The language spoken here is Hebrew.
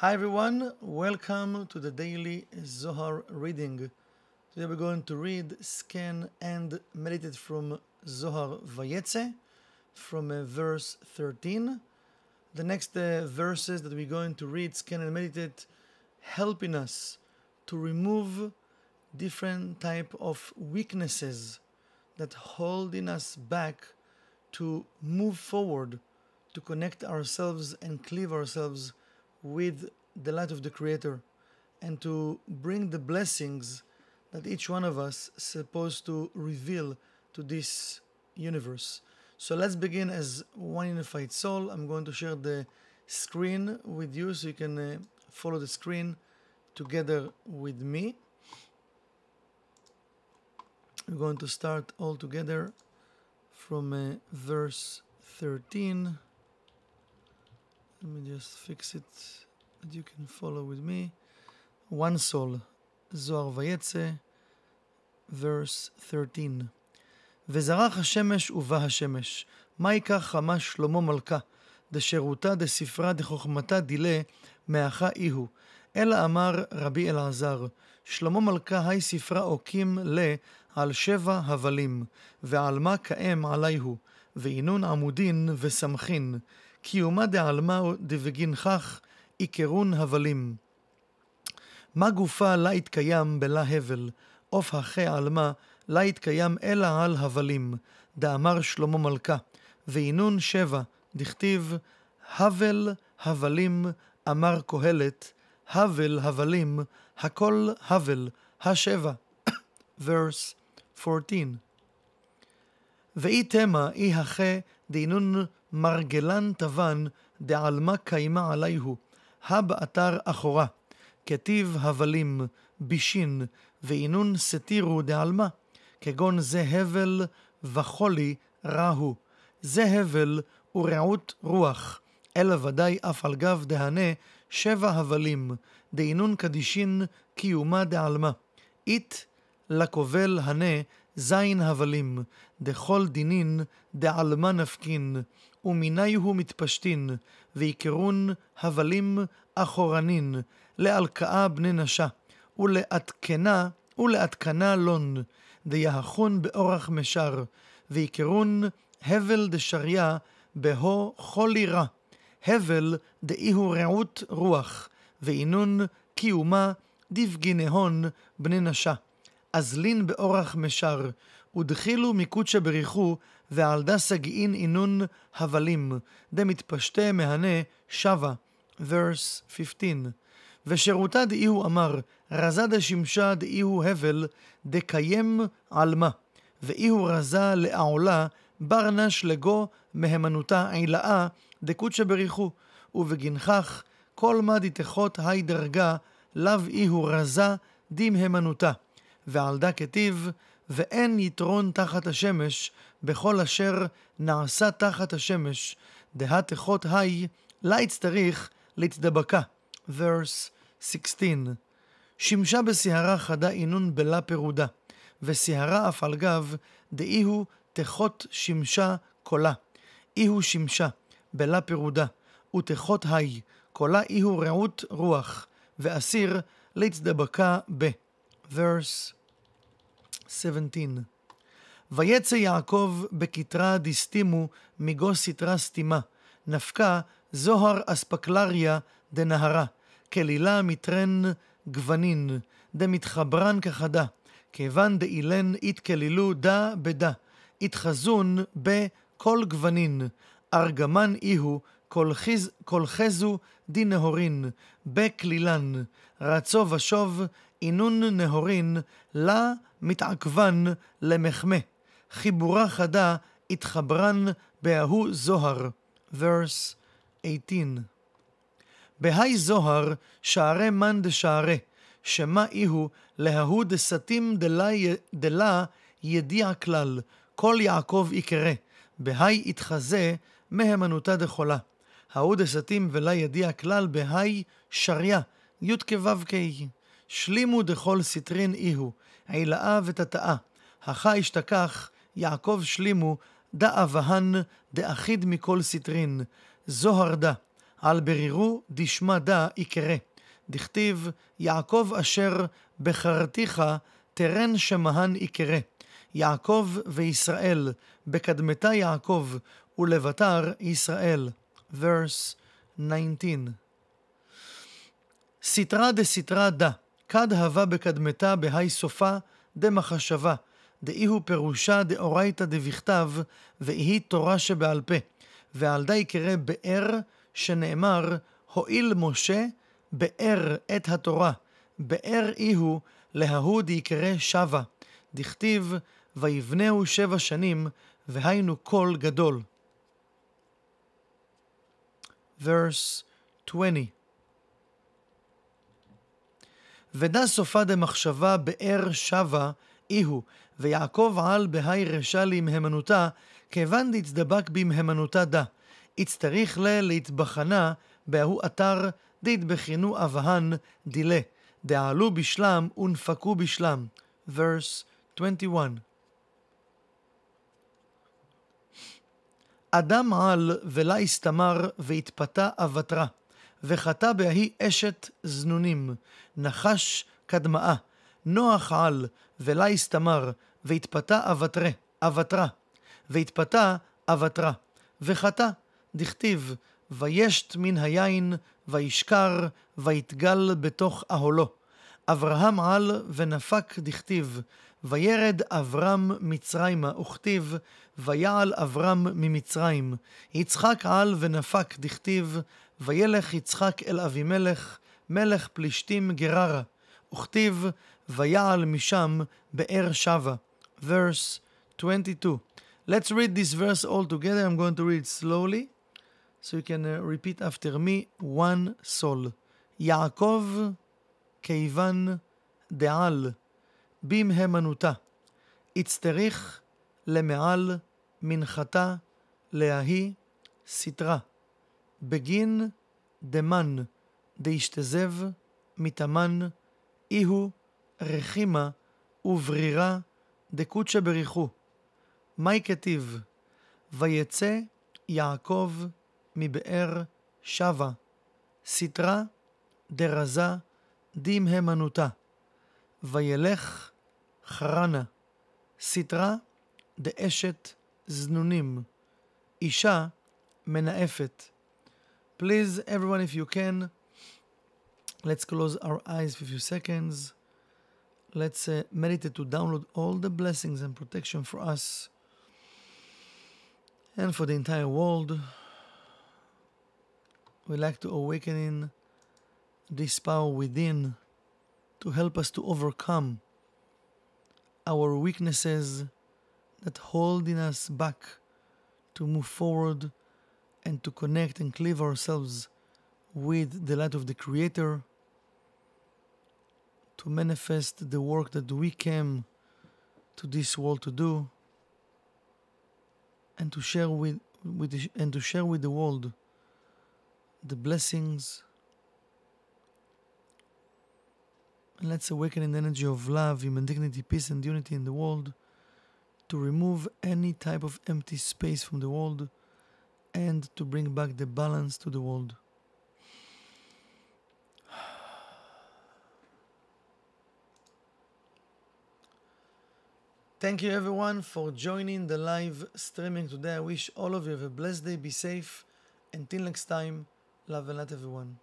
Hi everyone, welcome to the daily Zohar reading. Today we're going to read, scan, and meditate from Zohar Vayetze, from uh, verse 13. The next uh, verses that we're going to read, scan, and meditate, helping us to remove different type of weaknesses that holding us back to move forward, to connect ourselves and cleave ourselves with the light of the Creator and to bring the blessings that each one of us is supposed to reveal to this universe. So let's begin as one unified soul. I'm going to share the screen with you so you can uh, follow the screen together with me. We're going to start all together from uh, verse 13 let me just fix it that you can follow with me. One soul, Zohar Vayetze, verse 13. וזרח השמש ובא השמש, מה ייקח חמה שלמה מלכה, דשירותה דספרה דחוכמתה דילה, מאחה איהו. אלא אמר רבי אלעזר, שלמה מלכה היי ספרה אוקים לה על שבע הבלים, ועל מה כאם עלי הוא, ועינון עמודין וסמכין. קיומא דעלמא דבגין כך עיקרון הבלים. מה גופה לה התקיים בלה הבל, עוף החי עלמא, לה התקיים אלא על הבלים, דאמר שלמה מלכה, והנון שבע, דכתיב, הבל הבלים, אמר קהלת, הבל הבלים, הכל הבל, השבע. ורס 14. ואי תמה אי החי דינון מרגלן תבן דעלמא קיימה עליהו, הב אתר אחורה, כתיב הבלים, בישין, ואינון סתירו דעלמא, כגון זה הבל וחולי רהו, זה הבל ורעות רוח, אלא ודאי אף על גב דהנה שבע הבלים, דאינון קדישין קיומה דעלמא, אית לקובל הנה זין הבלים, דכל דינין דעלמא נפקין, ומיניהו מתפשטין, ויקרון הבלים אחורנין, לאלקאה בני נשה, ולעדכנה, ולעדכנה לון, דיהכון באורח משר, ויקרון הבל דשריה, בהו חולי רע, הבל דאיהו רעות רוח, ואינון קיומה דבגינהון בני נשה. אזלין באורח משר, ודחילו מקודשא בריחו, ועלדה שגיאין אינון הבלים, דמתפשטה מהנה שבה, verse 15. ושירותה דאיהו אמר, רזה דשמשה דאיהו הבל, דקיים עלמה, ואיהו רזה לעולה, בר נש לגו מהימנותה עילאה, דקודשא בריחו, ובגינכך, כל מה דתכות היי דרגה, לאו איהו רזה דמהימנותה. ועל דק כתיב, ואין יתרון תחת השמש, בכל אשר נעשה תחת השמש, דהתכות היי, לייץ צריך להתדבקה. verse 16. שימשה בסערה חדה אינון בלה פרודה, וסערה אף על גב, דאיהו תכות שימשה קולה. איהו שימשה, בלה פרודה, ותכות היי, קולה איהו רעות רוח, ואסיר להתדבקה ב. verse 17. ויצא יעקב בכתרה דסתימו, מגו סתרה סתימה. נפקה זוהר אספקלריה דנהרה, כלילה מטרן גוונין, דמתחברן כחדה, כיוון דאילן אית כלילו דה בדה, אית חזון בכל גוונין, ארגמן איהו, כל, חיז, כל חזו דינהורין, בכלילן, רצו ושוב אינון נהורין, לה מתעכבן למחמה. חיבורה חדה התחברן בההוא זוהר. verse 18. בהאי זוהר שערי מן דשערי, שמה איהו לההוא דסתים דלה, דלה ידיע כלל, כל יעקב יקרא, בהאי יתחזה מהימנותה דחולה. ההוא דסתים ולה ידיע כלל בהאי שריה, י"ק ו"ק. שלימו דכל סטרין איהו, עילאה וטטאה, החי אשתכח, יעקב שלימו, דא אבהן דאחיד מכל סטרין, זוהר דא, על ברירו דשמא דא יקרא, דכתיב יעקב אשר בחרתיך תרן שמהן יקרא, יעקב וישראל, בקדמתה יעקב ולבטר ישראל. verse 19. סתרא דסתרא דא כד הווה בקדמתה בהי סופה דמחשבה, דאי הוא פירושה דאורייתא דבכתב, ואיהי תורה שבעל פה. ועל די קרא באר, שנאמר, הואיל משה באר את התורה, באר איהו להוד יקרא שבה, דכתיב, ויבנהו שבע שנים, והיינו קול גדול. Verse 20 ודא סופה דמחשבה באר שבה איהו, ויעקב על בהי רשה להמהמנותה, כיוון דצדבק במהמנותה דה. אצטריך לה להתבחנה בהו אתר דתבחינו אבהן דילה, דעלו בשלם ונפקו בשלם. verse 21 אדם על ולה הסתמר והתפתה אבטרה. וחטא בהיא אשת זנונים, נחש קדמאה, נוח על, ולה הסתמר, והתפתה אבטרה, אבטרה, והתפתה אבטרה, וחטא, דכתיב, וישת מן היין, וישכר, ויתגל בתוך אהלו. אברהם על ונפק דכתיב, וירד אברהם מצרימה, וכתיב, ויעל אברהם ממצרים. יצחק על ונפק דכתיב, וילך יצחק אל אבימלך, מלך פלישתים גררה, וכתיב, ויעל משם באר שבה. verse 22. Let's read this verse all together. I'm going to read slowly, so you can uh, repeat after me one soul. יעקב כיוון דעל, במהימנותה, הצטריך למעל, מנחתה, להיא סתרה. בגין דמן דאשתזב מתאמן, איהו רחימה וברירה דקודשא בריחו. מי כתיב? ויצא יעקב מבאר שבה, סתרה דרזה דמהימנותה, וילך חרנה, סתרה דאשת זנונים, אישה מנאפת. Please, everyone, if you can, let's close our eyes for a few seconds. Let's uh, meditate to download all the blessings and protection for us and for the entire world. We like to awaken in this power within to help us to overcome our weaknesses that holding us back to move forward and to connect and cleave ourselves with the light of the Creator to manifest the work that we came to this world to do and to share with, with the, and to share with the world the blessings and let's awaken in the energy of love, human dignity, peace and unity in the world to remove any type of empty space from the world and to bring back the balance to the world. Thank you everyone for joining the live streaming today. I wish all of you have a blessed day, be safe. Until next time, love and light everyone.